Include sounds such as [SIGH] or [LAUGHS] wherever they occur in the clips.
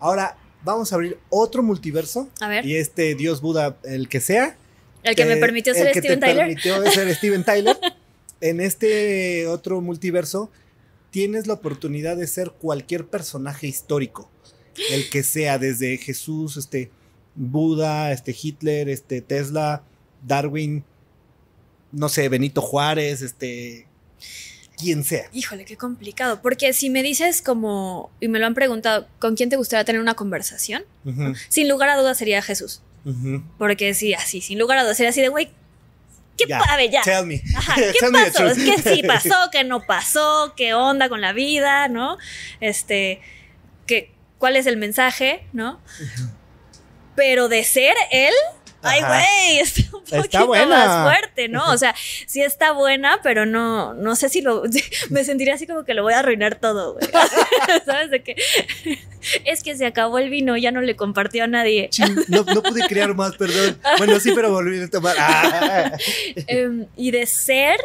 Ahora vamos a abrir otro multiverso. A ver. Y este Dios Buda, el que sea. El que, me eh, permitió ser el que me permitió ser Steven Tyler. [LAUGHS] En este otro multiverso tienes la oportunidad de ser cualquier personaje histórico. El que sea, desde Jesús, este Buda, este Hitler, este Tesla, Darwin, no sé, Benito Juárez, este quien sea. Híjole, qué complicado, porque si me dices como, y me lo han preguntado, ¿con quién te gustaría tener una conversación? Sin lugar a dudas sería Jesús. Porque sí, así, sin lugar a dudas, sería así de, güey, ¿qué pasa? ya? [LAUGHS] ¿qué pasó? ¿Qué sí [LAUGHS] pasó? ¿Qué no pasó? ¿Qué onda con la vida? ¿No? Este, ¿cuál es el mensaje? ¿No? Pero de ser él, ay, güey, [LAUGHS] está un poquito más fuerte, ¿no? O sea, sí está buena, pero no, no sé si lo, [LAUGHS] me sentiría así como que lo voy a arruinar todo, güey. [LAUGHS] ¿Sabes de qué? Es que se acabó el vino, ya no le compartió a nadie. no, no pude crear más, perdón. Bueno, sí, pero volví a tomar. Ah. Em, y de ser,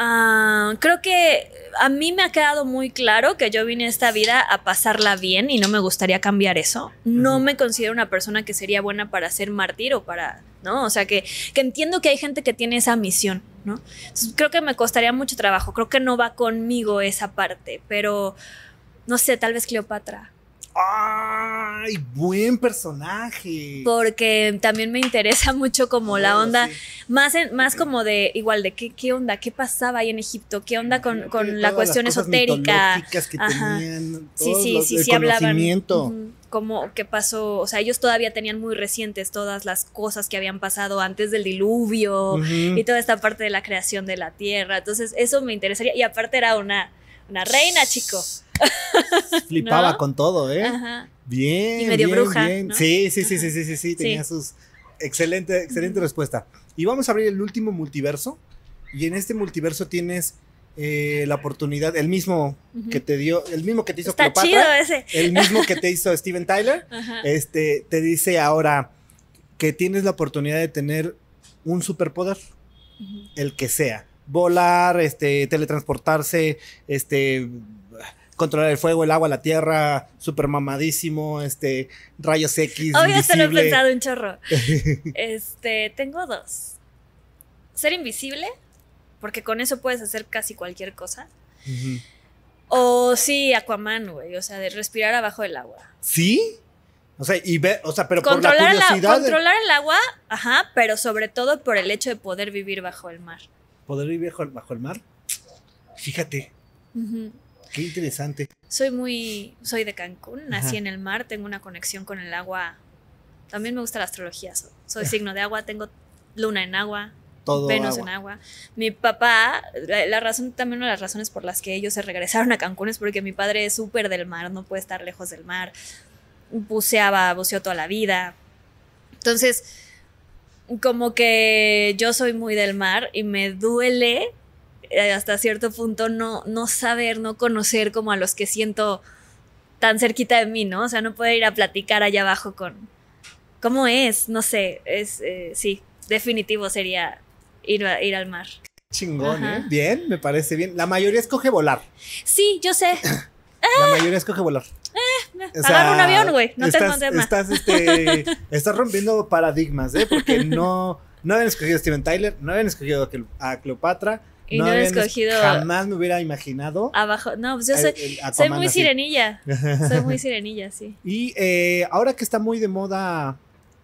Ah, creo que a mí me ha quedado muy claro que yo vine a esta vida a pasarla bien y no me gustaría cambiar eso. No me considero una persona que sería buena para ser mártir o para, ¿no? O sea, que, entiendo que hay gente que tiene esa misión, ¿no? creo que me costaría mucho trabajo, creo que no va conmigo esa parte, pero no sé, tal vez Cleopatra. ¡ay, buen personaje! Porque también me interesa mucho como la onda, más, más como de, igual de qué, onda, qué pasaba ahí en Egipto, qué onda con, la cuestión las esotérica. Que Tenían, sí, sí, sí, sí, hablaban. como qué pasó, o sea, ellos todavía tenían muy recientes todas las cosas que habían pasado antes del diluvio y toda esta parte de la creación de la tierra. Entonces, eso me interesaría. Y aparte era una, una reina, chico. [LAUGHS] Flipaba con todo, ¿eh? Bien. bien, Bien. Sí, sí, sí, sí, sí, sí, tenía sus. Excelente, excelente respuesta. Y vamos a abrir el último multiverso. Y en este multiverso tienes eh, la oportunidad, el mismo que te dio, el mismo que te hizo Cleopatra, el mismo que te hizo Steven Tyler, [LAUGHS] este, te dice ahora que tienes la oportunidad de tener un superpoder, el que sea, volar, este, teletransportarse, este, controlar el fuego, el agua, la tierra, super mamadísimo, este, rayos X. Obvio, se lo he pensado un chorro. [LAUGHS] este, tengo dos. Ser invisible, porque con eso puedes hacer casi cualquier cosa. O sí, Aquaman, güey, o sea, de respirar abajo del agua. ¿Sí? O sea, y ve, o sea, pero controlar por la curiosidad. controlar el agua, ajá, pero sobre todo por el hecho de poder vivir bajo el mar. ¿Poder vivir bajo, el mar? Fíjate. Qué interesante. Soy muy, soy de Cancún, nací en el mar, tengo una conexión con el agua. También me gusta la astrología, soy, signo de agua, tengo luna en agua, Venus en agua. Mi papá, la, razón, también una de las razones por las que ellos se regresaron a Cancún es porque mi padre es súper del mar, no puede estar lejos del mar. Buceaba, buceó toda la vida. Entonces, como que yo soy muy del mar y me duele eh, hasta cierto punto no, no saber, no conocer como a los que siento tan cerquita de mí, ¿no? O sea, no poder ir a platicar allá abajo con cómo es, no sé, es eh, sí, definitivo sería ir, ir al mar. Chingón, ¿eh? Bien, me parece bien. La mayoría escoge volar. Sí, yo sé. [LAUGHS] Ah. La mayoría escoge volar. Eh, Agarra un avión, güey. No te tengo más. Estás, este, [LAUGHS] estás rompiendo paradigmas, ¿eh? Porque no, no habían escogido a Steven Tyler, no habían escogido a Cleopatra, y no, he escogido. Jamás me hubiera imaginado. Abajo. No, pues yo soy, muy sirenilla. [LAUGHS] soy muy sirenilla, sí. Y eh, ahora que está muy de moda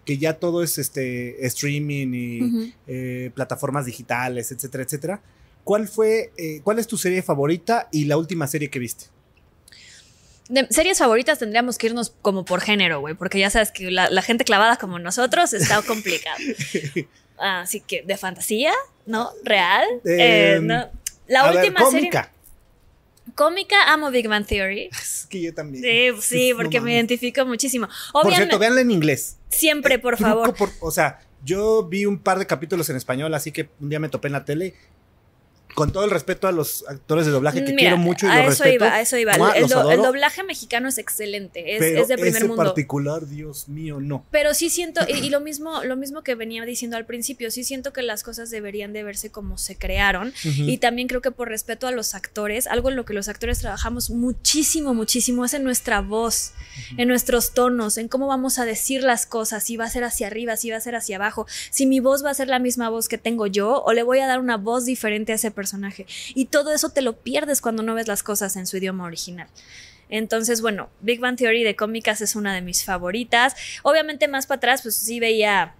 que ya todo es este streaming y eh, plataformas digitales, etcétera, etcétera. ¿Cuál fue, eh, cuál es tu serie favorita y la última serie que viste? De series favoritas tendríamos que irnos como por género, güey, porque ya sabes que la, la gente clavada como nosotros está complicada. [LAUGHS] Así que de fantasía, ¿No? ¿Real? Eh, em, la última ver, cómica. Cómica, amo Big Man Theory. [LAUGHS] Es que yo también. Sí, sí porque me identifico muchísimo. por cierto, véanla en inglés. Siempre, por favor. o sea, yo vi un par de capítulos en español, así que un día me topé en la tele con todo el respeto a los actores de doblaje que quiero mucho y los a eso iba. el, doblaje mexicano es excelente, es, pero es de primer ese particular, Dios mío, no. Pero sí siento, y, lo mismo, lo mismo que venía diciendo al principio, sí siento que las cosas deberían de verse como se crearon. Y también creo que por respeto a los actores, algo en lo que los actores trabajamos muchísimo, muchísimo, es en nuestra voz, en nuestros tonos, en cómo vamos a decir las cosas, si va a ser hacia arriba, si va a ser hacia abajo, si mi voz va a ser la misma voz que tengo yo, o le voy a dar una voz diferente a ese personaje personaje. Y todo eso te lo pierdes cuando no ves las cosas en su idioma original. Entonces, bueno, Big Bang Theory de cómicas es una de mis favoritas. Obviamente más para atrás, pues sí veía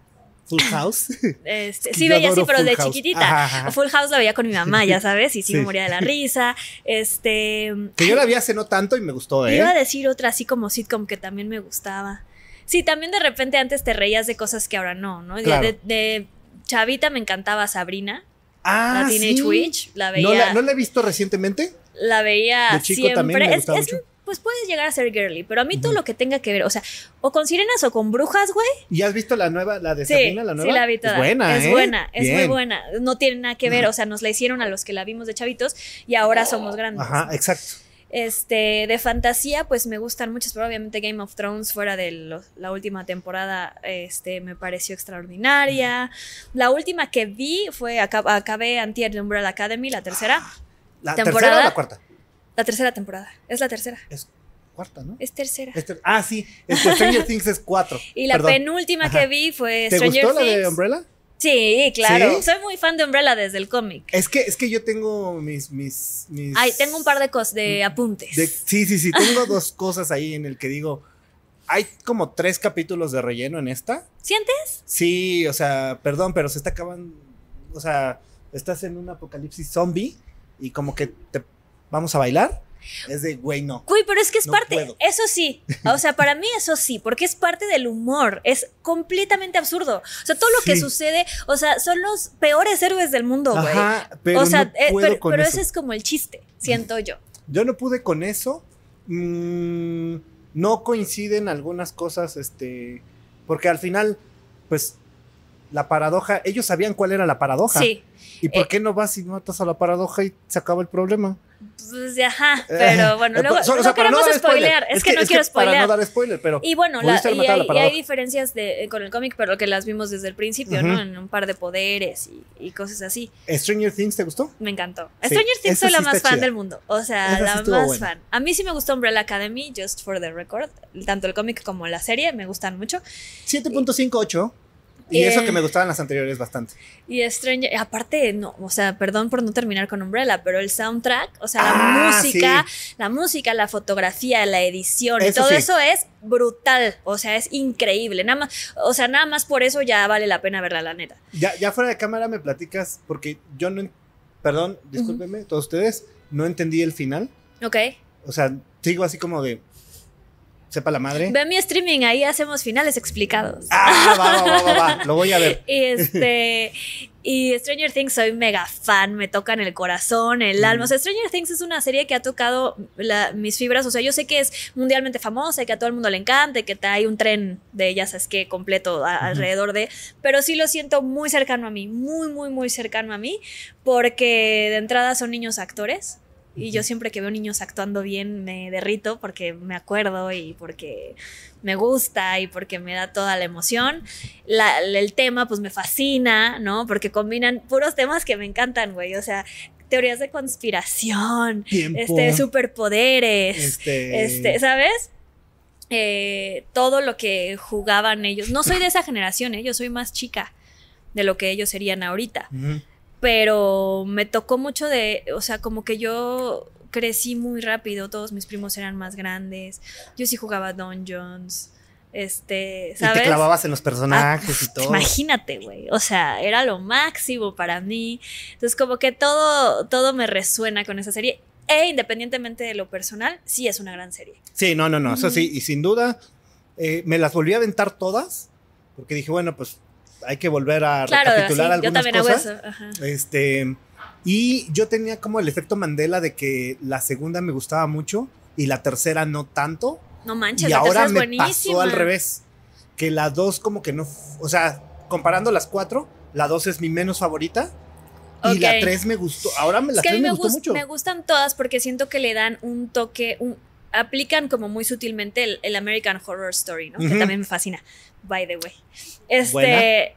Full House. [LAUGHS] Este, [LAUGHS] sí, veía así, pero de chiquitita. Full House la veía con mi mamá, ya [LAUGHS] sabes, y sí, me moría de la risa. Este. Que yo la vi hace no tanto y me gustó, ¿eh? Iba a decir otra así como sitcom que también me gustaba. Sí, también de repente antes te reías de cosas que ahora no, ¿no? de, Chavita me encantaba Sabrina. Ah, la Witch, la veía. ¿No la, he visto recientemente? La veía chico siempre. También es, Pues puedes llegar a ser girly, pero a mí todo lo que tenga que ver, o sea, o con sirenas o con brujas, güey. ¿Y has visto la nueva, la de la nueva? Sí, la he visto. Es buena, Es ¿eh? buena, es muy buena. No tiene nada que ver, o sea, nos la hicieron a los que la vimos de chavitos y ahora somos grandes. Ajá, exacto. Este, de fantasía, pues me gustan muchas, pero obviamente Game of Thrones fuera de la última temporada, este, me pareció extraordinaria. La última que vi fue, acabé Antier de Umbrella Academy, la tercera. Ah, ¿La temporada. tercera o la cuarta? La tercera temporada, es la tercera. Es cuarta, ¿no? Es tercera. ah, sí, Stranger [LAUGHS] Things es cuatro. Y la penúltima que vi fue ¿Te gustó Things. la de Umbrella? Sí, claro. Soy muy fan de Umbrella desde el cómic. Es que, es que yo tengo mis, mis, Ay, tengo un par de, cosas de mm, apuntes. sí, sí, sí. Tengo [LAUGHS] dos cosas ahí en el que digo. Hay como tres capítulos de relleno en esta. ¿Sientes? Sí, o sea, perdón, pero se está acabando... O sea, estás en un apocalipsis zombie y como que te vamos a bailar es de, güey, no. Güey, pero es que es parte, eso sí. O sea, para mí eso sí, porque es parte del humor. Es completamente absurdo. O sea, todo lo que sucede, o sea, son los peores héroes del mundo, güey. Pero o eh, pero, ese es como el chiste, siento yo. Yo no pude con eso. Mm, no coinciden algunas cosas, este, porque al final, pues la paradoja, ellos sabían cuál era la paradoja. Sí. ¿Y por eh, qué no vas y matas a la paradoja y se acaba el problema? Pues, ajá, eh, pero bueno, eh, luego, no queremos no es, que, no quiero que Para dar spoiler, pero y bueno, y, hay, diferencias con el cómic, pero que las vimos desde el principio, ¿no? En un par de poderes y, cosas así. ¿Stranger Things te gustó? Me encantó. Stranger Things soy la más fan del mundo, o sea, la más fan. A mí sí me gustó Umbrella Academy, just for the record, tanto el cómic como la serie, me gustan mucho. 7.58 y eso que eh, me gustaban las anteriores bastante. Y Stranger, aparte, no, o sea, perdón por no terminar con Umbrella, pero el soundtrack, o sea, la ah, música, la música, la fotografía, la edición, todo eso es brutal, o sea, es increíble. Nada más, o sea, nada más por eso ya vale la pena verla, la neta. Ya, fuera de cámara me platicas, porque yo no, perdón, discúlpenme, todos ustedes, no entendí el final. Ok. O sea, digo así como de, sepa la madre. Ve mi streaming, ahí hacemos finales explicados. Ah, va, va, va, [LAUGHS] lo voy a ver. Y este. Y Stranger Things soy mega fan, me tocan el corazón, el alma. O sea, Stranger Things es una serie que ha tocado mis fibras. O sea, yo sé que es mundialmente famosa, que a todo el mundo le encanta, que hay un tren de ya sabes qué completo alrededor de, pero sí lo siento muy cercano a mí, muy, muy, muy cercano a mí, porque de entrada son niños actores. Y yo siempre que veo niños actuando bien me derrito porque me acuerdo y porque me gusta y porque me da toda la emoción. el tema pues me fascina, ¿no? Porque combinan puros temas que me encantan, güey. O sea, teorías de conspiración, este, superpoderes, este, este ¿sabes? Eh, todo lo que jugaban ellos. No soy de esa generación, ¿eh? yo soy más chica de lo que ellos serían ahorita pero me tocó mucho de, o sea, como que yo crecí muy rápido, todos mis primos eran más grandes, yo sí jugaba Dungeons, este, ¿sabes? te clavabas en los personajes y ah, todo. Imagínate, güey, o sea, era lo máximo para mí, entonces como que todo, todo me resuena con esa serie. E independientemente de lo personal, sí es una gran serie. Sí, no, no, no, eso sí, y sin duda, eh, me las volví a aventar todas, porque dije, bueno, pues hay que volver a recapitular algunas cosas. Este, y yo tenía como el efecto Mandela de que la segunda me gustaba mucho y la tercera no tanto. No manches, y la ahora es me pasó al revés, que la dos como que no, o sea, comparando las cuatro, la dos es mi menos favorita. Y la tres me gustó. Ahora me la tres me, Me gustan todas porque siento que le dan un toque, un, aplican como muy sutilmente el, American Horror Story, ¿no? Que también me fascina, by the way. Este,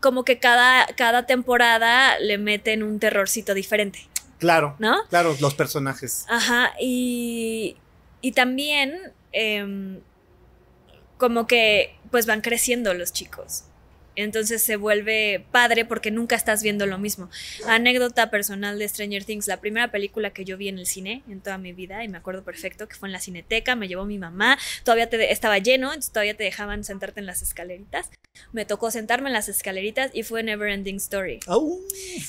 como que cada, cada temporada le meten un terrorcito diferente. Claro. ¿No? Claro, los personajes. Ajá, y, y también em, como que pues van creciendo los chicos. Entonces se vuelve padre porque nunca estás viendo lo mismo. Anécdota personal de Stranger Things, la primera película que yo vi en el cine en toda mi vida, y me acuerdo perfecto que fue en la cineteca, me llevó mi mamá, todavía te estaba lleno, todavía te dejaban sentarte en las escaleritas. Me tocó sentarme en las escaleritas y fue Never Ending Story.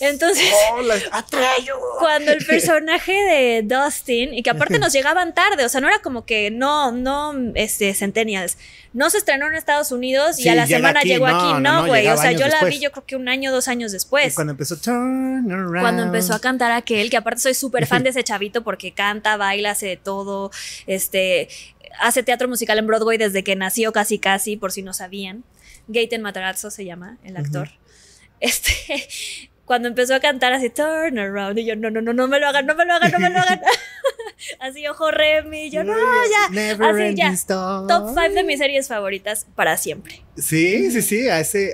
entonces, ¡Oh, [LAUGHS] cuando el personaje de Dustin, y que aparte nos llegaban tarde, o sea, no era como que no, no, este, Centennials, no se estrenó en Estados Unidos y a la semana llegó aquí, no, no, o sea, yo la vi yo creo que un año, dos años después. cuando empezó Cuando empezó a cantar aquel, que aparte soy súper fan [LAUGHS] de ese chavito porque canta, baila, hace de todo, este, hace teatro musical en Broadway desde que nació casi casi, por si no sabían. Gaten Matarazzo se llama el actor. Este, cuando empezó a cantar así, turn around, y yo, no, no, no, no me lo hagan, no me lo hagan, no me lo hagan. [LAUGHS] así, ojo Remy, yo, no, ya. Así ya. Top 5 de mis series favoritas para siempre. Sí, sí, sí, a ese,